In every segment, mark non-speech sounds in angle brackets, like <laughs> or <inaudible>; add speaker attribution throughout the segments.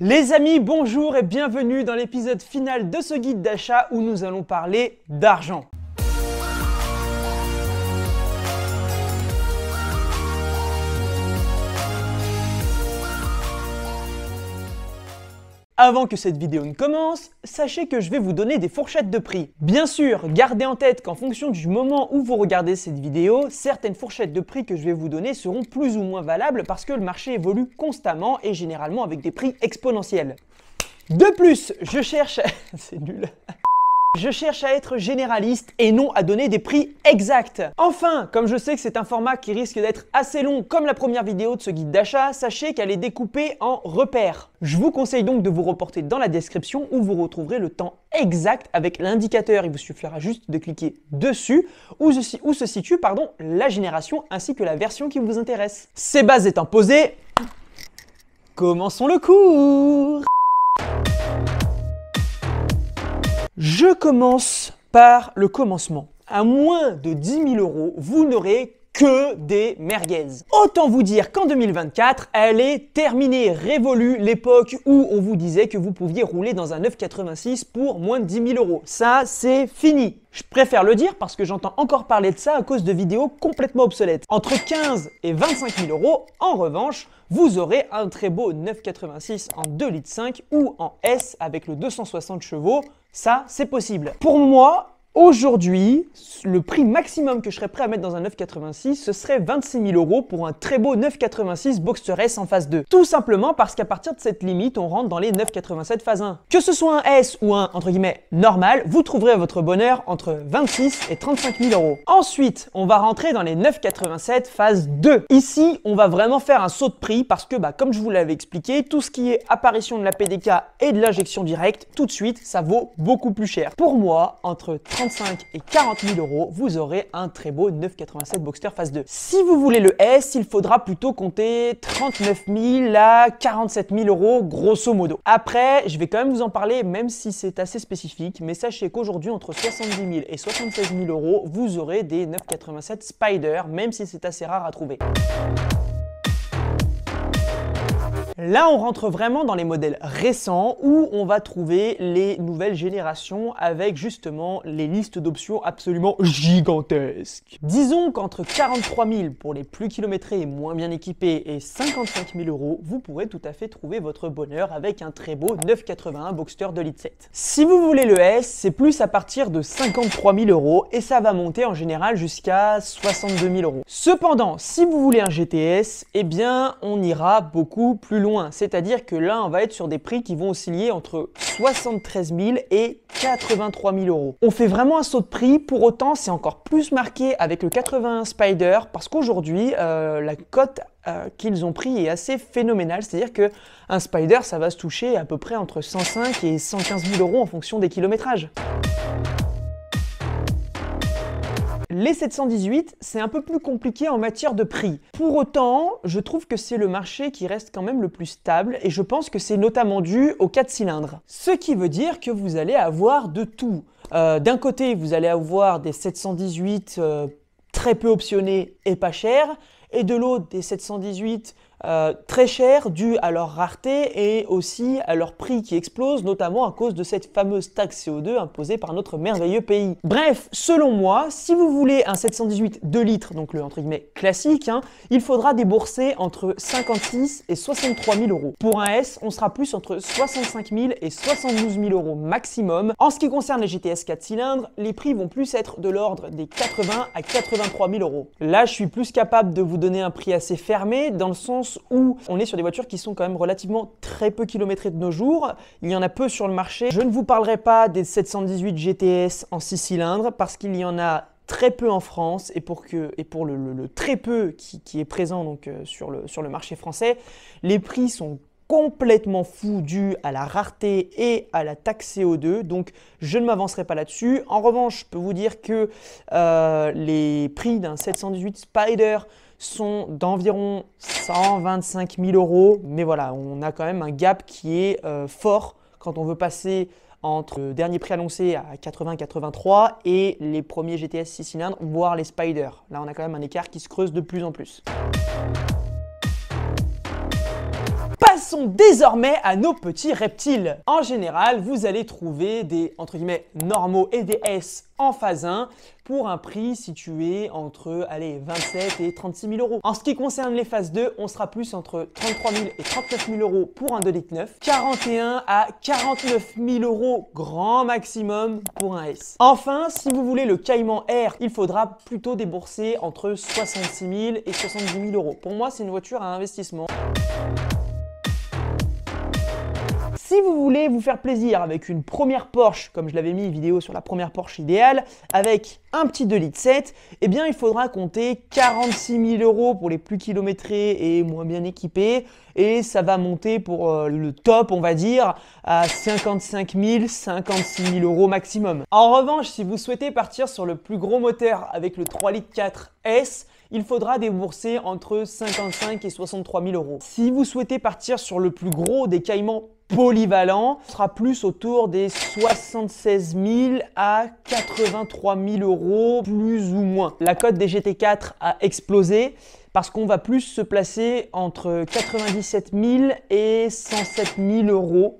Speaker 1: Les amis, bonjour et bienvenue dans l'épisode final de ce guide d'achat où nous allons parler d'argent. Avant que cette vidéo ne commence, sachez que je vais vous donner des fourchettes de prix. Bien sûr, gardez en tête qu'en fonction du moment où vous regardez cette vidéo, certaines fourchettes de prix que je vais vous donner seront plus ou moins valables parce que le marché évolue constamment et généralement avec des prix exponentiels. De plus, je cherche... <laughs> C'est nul. Je cherche à être généraliste et non à donner des prix exacts. Enfin, comme je sais que c'est un format qui risque d'être assez long comme la première vidéo de ce guide d'achat, sachez qu'elle est découpée en repères. Je vous conseille donc de vous reporter dans la description où vous retrouverez le temps exact avec l'indicateur. Il vous suffira juste de cliquer dessus où se, où se situe pardon, la génération ainsi que la version qui vous intéresse. Ces bases étant posées, commençons le cours Je commence par le commencement. À moins de 10 000 euros, vous n'aurez que des merguez. Autant vous dire qu'en 2024, elle est terminée, révolue l'époque où on vous disait que vous pouviez rouler dans un 9,86 pour moins de 10 000 euros. Ça, c'est fini. Je préfère le dire parce que j'entends encore parler de ça à cause de vidéos complètement obsolètes. Entre 15 et 25 000 euros, en revanche, vous aurez un très beau 9,86 en 2,5 litres ou en S avec le 260 chevaux ça, c'est possible. Pour moi, Aujourd'hui, le prix maximum que je serais prêt à mettre dans un 986, ce serait 26 000 euros pour un très beau 986 Boxster S en phase 2. Tout simplement parce qu'à partir de cette limite, on rentre dans les 987 phase 1. Que ce soit un S ou un, entre guillemets, normal, vous trouverez votre bonheur entre 26 et 35 000 euros. Ensuite, on va rentrer dans les 987 phase 2. Ici, on va vraiment faire un saut de prix parce que, bah, comme je vous l'avais expliqué, tout ce qui est apparition de la PDK et de l'injection directe, tout de suite, ça vaut beaucoup plus cher. Pour moi, entre 30 et 40 000 euros, vous aurez un très beau 9,87 Boxster Phase 2. Si vous voulez le S, il faudra plutôt compter 39 000 à 47 000 euros, grosso modo. Après, je vais quand même vous en parler, même si c'est assez spécifique, mais sachez qu'aujourd'hui, entre 70 000 et 76 000 euros, vous aurez des 9,87 Spider, même si c'est assez rare à trouver. Là, on rentre vraiment dans les modèles récents où on va trouver les nouvelles générations avec justement les listes d'options absolument gigantesques. Disons qu'entre 43 000 pour les plus kilométrés et moins bien équipés et 55 000 euros, vous pourrez tout à fait trouver votre bonheur avec un très beau 981 Boxster de Lead Si vous voulez le S, c'est plus à partir de 53 000 euros et ça va monter en général jusqu'à 62 000 euros. Cependant, si vous voulez un GTS, eh bien on ira beaucoup plus loin c'est-à-dire que là, on va être sur des prix qui vont osciller entre 73 000 et 83 000 euros. On fait vraiment un saut de prix, pour autant, c'est encore plus marqué avec le 81 Spider, parce qu'aujourd'hui, euh, la cote euh, qu'ils ont pris est assez phénoménale. C'est-à-dire que un Spider, ça va se toucher à peu près entre 105 et 115 000 euros en fonction des kilométrages. Les 718, c'est un peu plus compliqué en matière de prix. Pour autant, je trouve que c'est le marché qui reste quand même le plus stable et je pense que c'est notamment dû aux 4 cylindres. Ce qui veut dire que vous allez avoir de tout. Euh, d'un côté, vous allez avoir des 718 euh, très peu optionnés et pas chers, et de l'autre des 718 euh, très cher, dû à leur rareté et aussi à leur prix qui explose, notamment à cause de cette fameuse taxe CO2 imposée par notre merveilleux pays. Bref, selon moi, si vous voulez un 718 2 litres, donc le entre guillemets classique, hein, il faudra débourser entre 56 et 63 000 euros. Pour un S, on sera plus entre 65 000 et 72 000 euros maximum. En ce qui concerne les GTS 4 cylindres, les prix vont plus être de l'ordre des 80 à 83 000 euros. Là, je suis plus capable de vous donner un prix assez fermé, dans le sens où on est sur des voitures qui sont quand même relativement très peu kilométrées de nos jours. Il y en a peu sur le marché. Je ne vous parlerai pas des 718 GTS en 6 cylindres parce qu'il y en a très peu en France et pour, et pour le, très peu qui, est présent donc, euh, sur, le, sur le marché français, les prix sont complètement fous dû à la rareté et à la taxe CO2, donc je ne m'avancerai pas là-dessus. En revanche, je peux vous dire que euh, les prix d'un 718 Spider sont d'environ 125 000 euros. Mais voilà, on a quand même un gap qui est euh, fort quand on veut passer entre le euh, dernier prix annoncé à 80-83 et les premiers GTS 6 cylindres, voire les Spider. Là, on a quand même un écart qui se creuse de plus en plus désormais à nos petits reptiles. En général, vous allez trouver des entre guillemets normaux et des S en phase 1 pour un prix situé entre allez, 27 et 36 000 euros. En ce qui concerne les phases 2, on sera plus entre 33 000 et 39 000 euros pour un 2 9, 41 à 49 000 euros grand maximum pour un S. Enfin, si vous voulez le Caïman R, il faudra plutôt débourser entre 66 000 et 70 000 euros. Pour moi, c'est une voiture à investissement. Si vous voulez vous faire plaisir avec une première Porsche, comme je l'avais mis vidéo sur la première Porsche idéale, avec un petit 2 litres 7, eh bien il faudra compter 46 000 euros pour les plus kilométrés et moins bien équipés, et ça va monter pour euh, le top, on va dire, à 55 000, 56 000 euros maximum. En revanche, si vous souhaitez partir sur le plus gros moteur avec le 3 litres 4 S, il faudra débourser entre 55 et 63 000 euros. Si vous souhaitez partir sur le plus gros des Caïmans polyvalent sera plus autour des 76 000 à 83 000 euros, plus ou moins. La cote des GT4 a explosé parce qu'on va plus se placer entre 97 000 et 107 000 euros.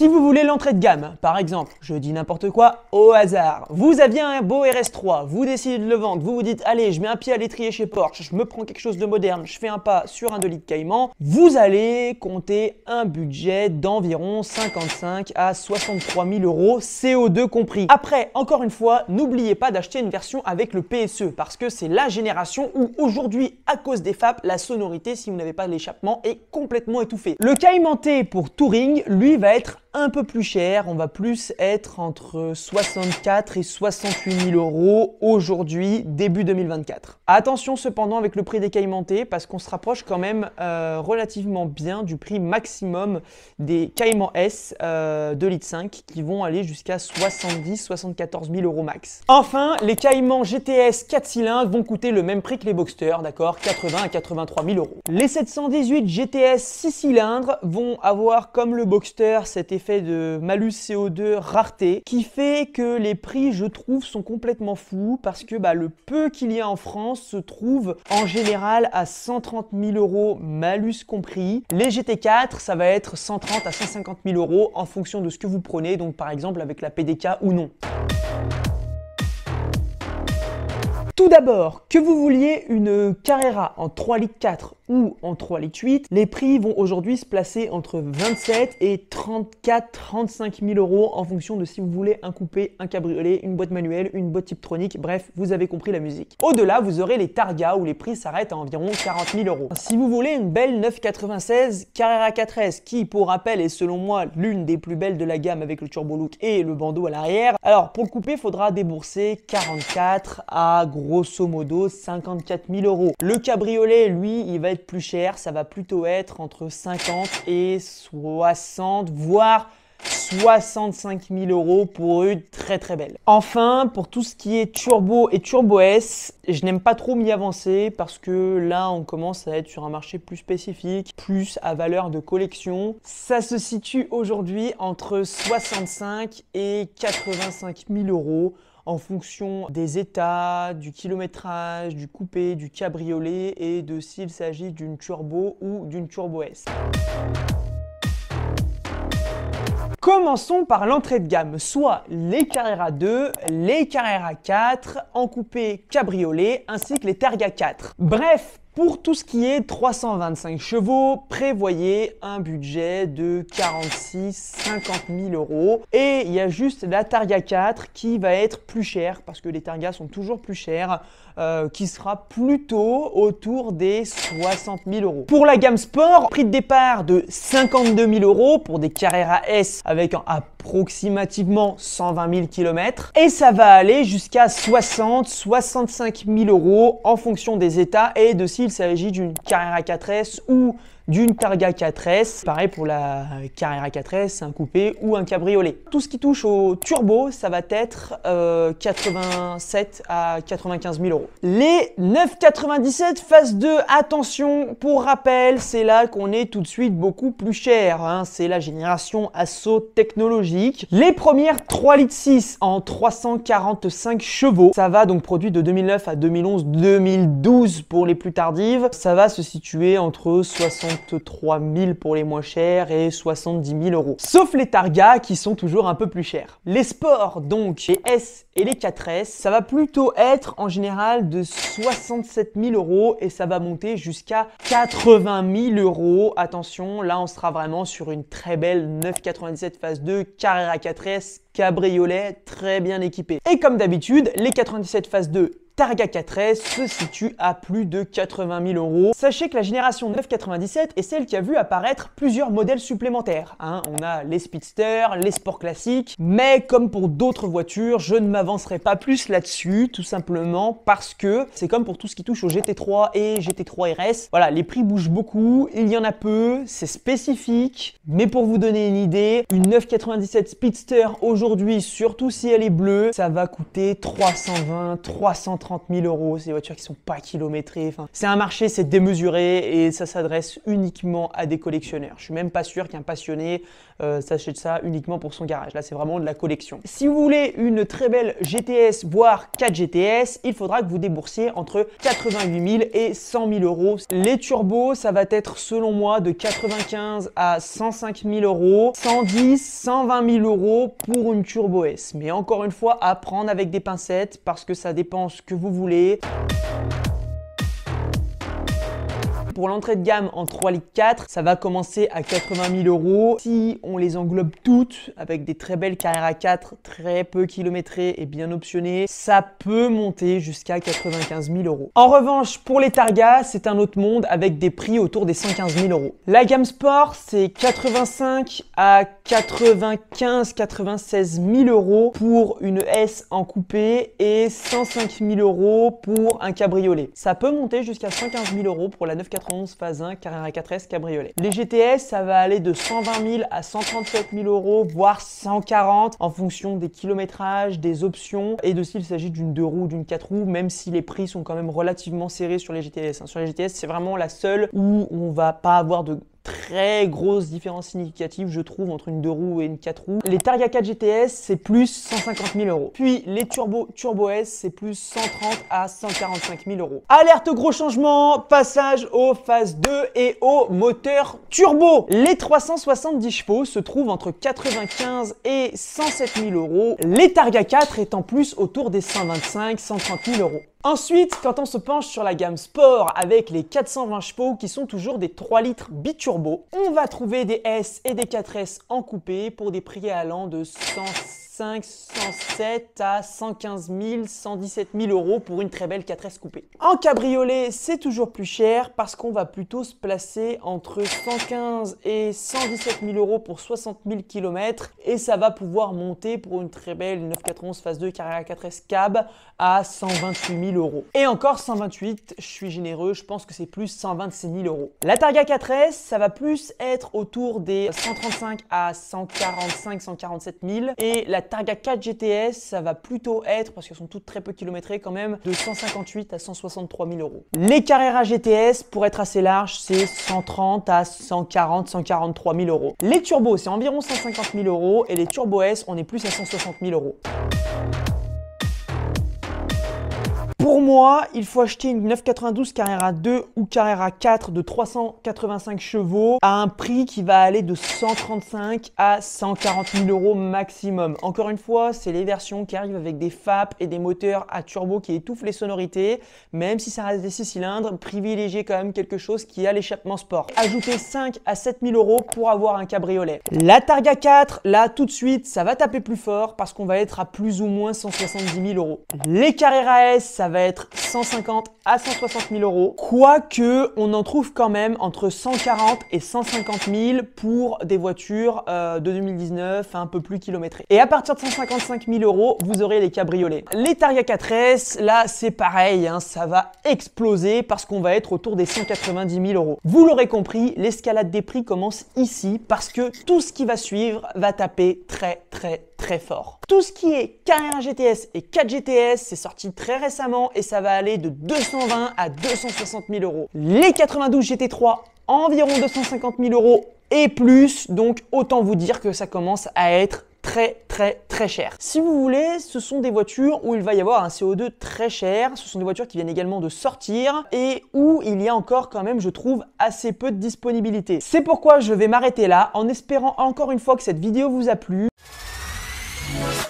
Speaker 1: Si vous voulez l'entrée de gamme, par exemple, je dis n'importe quoi au hasard, vous aviez un beau RS3, vous décidez de le vendre, vous vous dites allez, je mets un pied à l'étrier chez Porsche, je me prends quelque chose de moderne, je fais un pas sur un 2 litres Cayman, vous allez compter un budget d'environ 55 à 63 000 euros CO2 compris. Après, encore une fois, n'oubliez pas d'acheter une version avec le PSE parce que c'est la génération où aujourd'hui, à cause des FAP, la sonorité, si vous n'avez pas l'échappement, est complètement étouffée. Le Cayman T pour touring, lui, va être un peu plus cher. On va plus être entre 64 et 68 000 euros aujourd'hui, début 2024. Attention cependant avec le prix des T parce qu'on se rapproche quand même euh, relativement bien du prix maximum des Caïmans S euh, de litre 5 qui vont aller jusqu'à 70-74 000 euros max. Enfin, les caillements GTS 4 cylindres vont coûter le même prix que les Boxster, d'accord 80 à 83 000 euros. Les 718 GTS 6 cylindres vont avoir comme le Boxster cet effet effet de malus CO2 rareté qui fait que les prix, je trouve, sont complètement fous parce que bah, le peu qu'il y a en France se trouve en général à 130 000 euros malus compris. Les GT4, ça va être 130 à 150 000 euros en fonction de ce que vous prenez, donc par exemple avec la PDK ou non. Tout d'abord, que vous vouliez une Carrera en 3 litres 4 ou en 3 litres 8, les prix vont aujourd'hui se placer entre 27 et 34, 35 000 euros en fonction de si vous voulez un coupé, un cabriolet, une boîte manuelle, une boîte tronique. bref, vous avez compris la musique. Au-delà, vous aurez les Targa où les prix s'arrêtent à environ 40 000 euros. Si vous voulez une belle 996 Carrera 4S qui, pour rappel, est selon moi l'une des plus belles de la gamme avec le turbo look et le bandeau à l'arrière, alors pour le coupé, faudra débourser 44 à gros grosso modo 54 000 euros. Le cabriolet, lui, il va être plus cher, ça va plutôt être entre 50 et 60, voire 65 000 euros pour une très très belle. Enfin, pour tout ce qui est turbo et turbo S, je n'aime pas trop m'y avancer parce que là, on commence à être sur un marché plus spécifique, plus à valeur de collection. Ça se situe aujourd'hui entre 65 et 85 000 euros en fonction des états, du kilométrage, du coupé, du cabriolet et de s'il s'agit d'une turbo ou d'une turbo S. Commençons par l'entrée de gamme, soit les Carrera 2, les Carrera 4, en coupé cabriolet, ainsi que les Targa 4. Bref, pour tout ce qui est 325 chevaux, prévoyez un budget de 46-50 000 euros. Et il y a juste la Targa 4 qui va être plus chère parce que les Targas sont toujours plus chères. Euh, qui sera plutôt autour des 60 000 euros. Pour la gamme sport, prix de départ de 52 000 euros pour des Carrera S avec approximativement 120 000 km et ça va aller jusqu'à 60 65 000 euros en fonction des états et de s'il s'agit d'une Carrera 4S ou d'une Targa 4S. Pareil pour la Carrera 4S, un coupé ou un cabriolet. Tout ce qui touche au turbo, ça va être 87 euh, à 95 000 euros. Les 9,97 phase 2, attention, pour rappel, c'est là qu'on est tout de suite beaucoup plus cher. Hein. C'est la génération assaut technologique. Les premières 3 litres 6 en 345 chevaux. Ça va donc produit de 2009 à 2011, 2012 pour les plus tardives. Ça va se situer entre 60 3000 000 pour les moins chers et 70 000 euros. Sauf les targas qui sont toujours un peu plus chers. Les sports donc, les S et les 4S, ça va plutôt être en général de 67 000 euros et ça va monter jusqu'à 80 000 euros. Attention, là on sera vraiment sur une très belle 997 phase 2 Carrera 4S cabriolet très bien équipé. Et comme d'habitude, les 97 phase 2 Targa 4S se situe à plus de 80 000 euros. Sachez que la génération 997 est celle qui a vu apparaître plusieurs modèles supplémentaires. Hein. on a les Speedster, les sports classiques, mais comme pour d'autres voitures, je ne m'avancerai pas plus là-dessus, tout simplement parce que c'est comme pour tout ce qui touche au GT3 et GT3 RS. Voilà, les prix bougent beaucoup, il y en a peu, c'est spécifique, mais pour vous donner une idée, une 997 Speedster aujourd'hui, surtout si elle est bleue, ça va coûter 320, 330 30 000 euros, c'est des voitures qui sont pas kilométrées. Enfin, c'est un marché, c'est démesuré et ça s'adresse uniquement à des collectionneurs. Je suis même pas sûr qu'un passionné euh, s'achète ça uniquement pour son garage. Là, c'est vraiment de la collection. Si vous voulez une très belle GTS, voire 4 GTS, il faudra que vous déboursiez entre 88 000 et 100 000 euros. Les turbos, ça va être selon moi de 95 à 105 000 euros, 110, 120 000 euros pour une Turbo S. Mais encore une fois, à prendre avec des pincettes parce que ça dépense vous voulez pour l'entrée de gamme en 3 ligue 4, ça va commencer à 80 000 euros. Si on les englobe toutes avec des très belles carrières 4, très peu kilométrées et bien optionnées, ça peut monter jusqu'à 95 000 euros. En revanche, pour les Targa, c'est un autre monde avec des prix autour des 115 000 euros. La gamme Sport, c'est 85 à 95, 96 000 euros pour une S en coupé et 105 000 euros pour un cabriolet. Ça peut monter jusqu'à 115 000 euros pour la 980 11 phase 1, Carrera 4S, cabriolet. Les GTS, ça va aller de 120 000 à 137 000 euros, voire 140 en fonction des kilométrages, des options et de s'il s'agit d'une 2 roues d'une 4 roues, même si les prix sont quand même relativement serrés sur les GTS. Hein. Sur les GTS, c'est vraiment la seule où on va pas avoir de très grosse différence significative, je trouve, entre une 2 roues et une 4 roues. Les Targa 4 GTS, c'est plus 150 000 euros. Puis les Turbo, Turbo S, c'est plus 130 à 145 000 euros. Alerte gros changement, passage aux phase 2 et au moteur turbo. Les 370 chevaux se trouvent entre 95 et 107 000 euros. Les Targa 4 étant plus autour des 125, 130 000 euros. Ensuite, quand on se penche sur la gamme sport avec les 420 chevaux qui sont toujours des 3 litres biturbo, on va trouver des S et des 4S en coupé pour des prix allant de 100 107 à 115 000, 117 000 euros pour une très belle 4S coupée. En cabriolet, c'est toujours plus cher parce qu'on va plutôt se placer entre 115 et 117 000 euros pour 60 000 km et ça va pouvoir monter pour une très belle 991 phase 2 Carrière 4S cab à 128 000 euros. Et encore 128, je suis généreux, je pense que c'est plus 126 000 euros. La Targa 4S, ça va plus être autour des 135 à 145, 147 000 et la Targa 4 GTS, ça va plutôt être, parce qu'elles sont toutes très peu kilométrées quand même, de 158 à 163 000 euros. Les Carrera GTS, pour être assez large, c'est 130 à 140, 143 000 euros. Les turbos, c'est environ 150 000 euros, et les Turbo S, on est plus à 160 000 euros. Moi, il faut acheter une 992 Carrera 2 ou Carrera 4 de 385 chevaux à un prix qui va aller de 135 à 140 000 euros maximum. Encore une fois, c'est les versions qui arrivent avec des FAP et des moteurs à turbo qui étouffent les sonorités. Même si ça reste des 6 cylindres, privilégiez quand même quelque chose qui a l'échappement sport. Ajouter 5 à 7 000 euros pour avoir un cabriolet. La Targa 4, là tout de suite, ça va taper plus fort parce qu'on va être à plus ou moins 170 000 euros. Les Carrera S, ça va être 150 à 160 000 euros. Quoique, on en trouve quand même entre 140 et 150 000 pour des voitures euh, de 2019 un peu plus kilométrées. Et à partir de 155 000 euros, vous aurez les cabriolets. Les Targa 4S, là, c'est pareil, hein, ça va exploser parce qu'on va être autour des 190 000 euros. Vous l'aurez compris, l'escalade des prix commence ici parce que tout ce qui va suivre va taper très très très fort. Tout ce qui est k GTS et 4 GTS, c'est sorti très récemment et ça va aller de 220 à 260 000 euros. Les 92 GT3, environ 250 000 euros et plus, donc autant vous dire que ça commence à être très très très cher. Si vous voulez, ce sont des voitures où il va y avoir un CO2 très cher, ce sont des voitures qui viennent également de sortir et où il y a encore quand même, je trouve, assez peu de disponibilité. C'est pourquoi je vais m'arrêter là en espérant encore une fois que cette vidéo vous a plu. Thank you.